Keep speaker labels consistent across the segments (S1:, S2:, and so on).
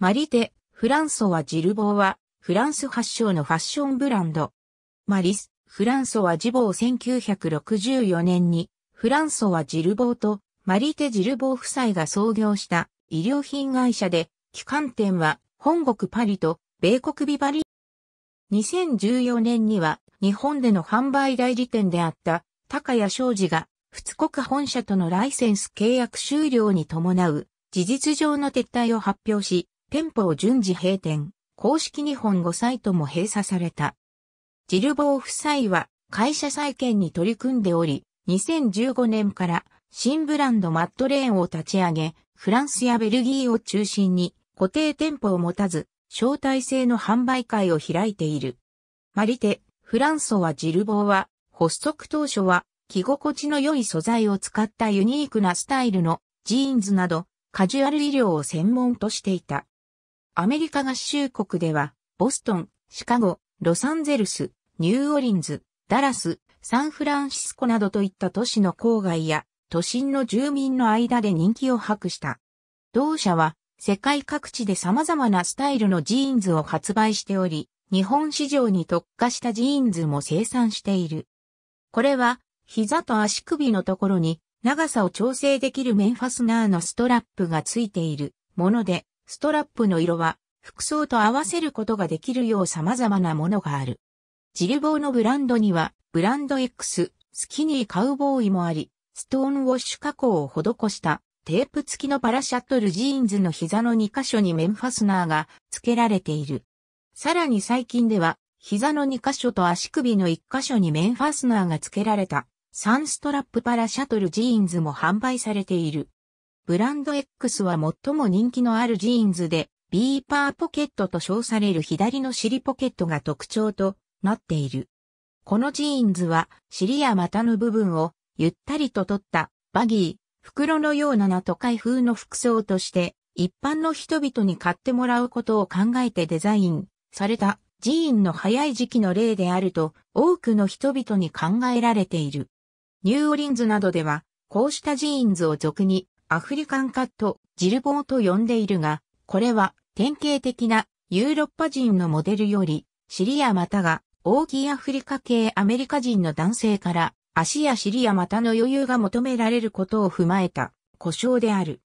S1: マリテ、フランソワ・ジルボーは、フランス発祥のファッションブランド。マリス、フランソワ・ジボー1964年に、フランソワ・ジルボーと、マリテ・ジルボー夫妻が創業した医療品会社で、機関店は、本国パリと、米国ビバリ。2014年には、日本での販売代理店であった、高谷商事が、仏国本社とのライセンス契約終了に伴う、事実上の撤退を発表し、店舗を順次閉店、公式日本語サイトも閉鎖された。ジルボー夫妻は会社再建に取り組んでおり、2015年から新ブランドマットレーンを立ち上げ、フランスやベルギーを中心に固定店舗を持たず、招待制の販売会を開いている。マリテ、フランソワ・ジルボーは、発足当初は着心地の良い素材を使ったユニークなスタイルのジーンズなどカジュアル医療を専門としていた。アメリカ合衆国では、ボストン、シカゴ、ロサンゼルス、ニューオリンズ、ダラス、サンフランシスコなどといった都市の郊外や都心の住民の間で人気を博した。同社は世界各地で様々なスタイルのジーンズを発売しており、日本市場に特化したジーンズも生産している。これは膝と足首のところに長さを調整できるメンファスナーのストラップがついているもので、ストラップの色は服装と合わせることができるよう様々なものがある。ジルボーのブランドにはブランド X、スキニーカウボーイもあり、ストーンウォッシュ加工を施したテープ付きのパラシャトルジーンズの膝の2箇所に面ファスナーが付けられている。さらに最近では膝の2箇所と足首の1箇所に面ファスナーが付けられたサンストラップパラシャトルジーンズも販売されている。ブランド X は最も人気のあるジーンズで、ビーパーポケットと称される左の尻ポケットが特徴となっている。このジーンズは尻や股の部分をゆったりと取ったバギー、袋のようなな都会風の服装として一般の人々に買ってもらうことを考えてデザインされたジーンの早い時期の例であると多くの人々に考えられている。ニューオリンズなどではこうしたジーンズを俗にアフリカンカット、ジルボーと呼んでいるが、これは典型的なヨーロッパ人のモデルより、シリアまたが大きいアフリカ系アメリカ人の男性から足やシリアまたの余裕が求められることを踏まえた故障である。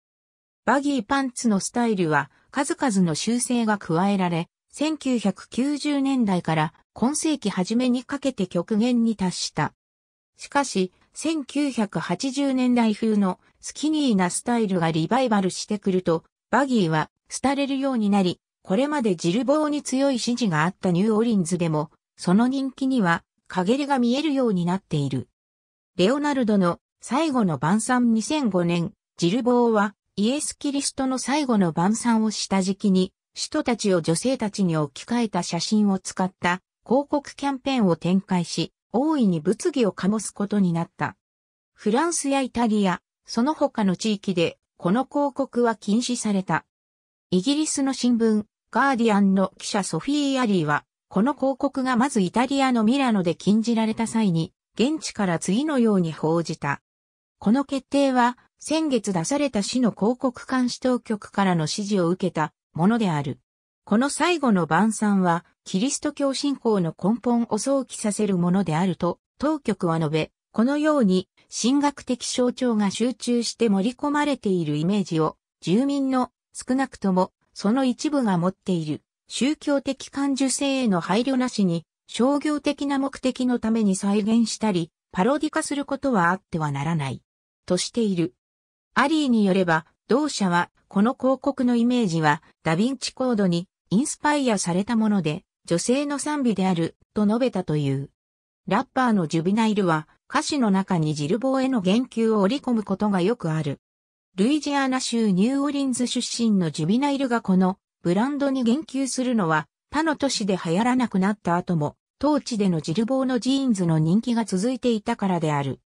S1: バギーパンツのスタイルは数々の修正が加えられ、1990年代から今世紀初めにかけて極限に達した。しかし、1980年代風のスキニーなスタイルがリバイバルしてくると、バギーは廃れるようになり、これまでジルボーに強い支持があったニューオリンズでも、その人気には陰りが見えるようになっている。レオナルドの最後の晩餐2005年、ジルボーはイエス・キリストの最後の晩餐を下敷きに、使徒たちを女性たちに置き換えた写真を使った広告キャンペーンを展開し、大いに物議を醸すことになった。フランスやイタリア、その他の地域で、この広告は禁止された。イギリスの新聞、ガーディアンの記者ソフィー・アリーは、この広告がまずイタリアのミラノで禁じられた際に、現地から次のように報じた。この決定は、先月出された市の広告監視当局からの指示を受けたものである。この最後の晩餐は、キリスト教信仰の根本を想起させるものであると、当局は述べ、このように、神学的象徴が集中して盛り込まれているイメージを、住民の少なくともその一部が持っている宗教的感受性への配慮なしに商業的な目的のために再現したり、パロディ化することはあってはならない、としている。アリーによれば、同社は、この広告のイメージは、ダヴィンチコードにインスパイアされたもので、女性の賛美である、と述べたという。ラッパーのジュビナイルは、歌詞の中にジルボーへの言及を織り込むことがよくある。ルイジアナ州ニューオリンズ出身のジュビナイルがこのブランドに言及するのは他の都市で流行らなくなった後も当地でのジルボーのジーンズの人気が続いていたからである。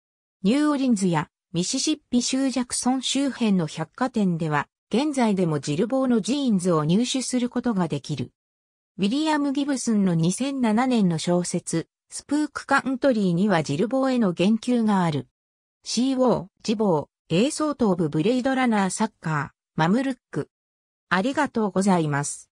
S1: ニューオリンズやミシシッピ州ジャクソン周辺の百貨店では現在でもジルボーのジーンズを入手することができる。ウィリアム・ギブスンの2007年の小説スプークカントリーにはジルボーへの言及がある。CO、ジボー、A 相当部ブレイドラナーサッカー、マムルック。ありがとうございます。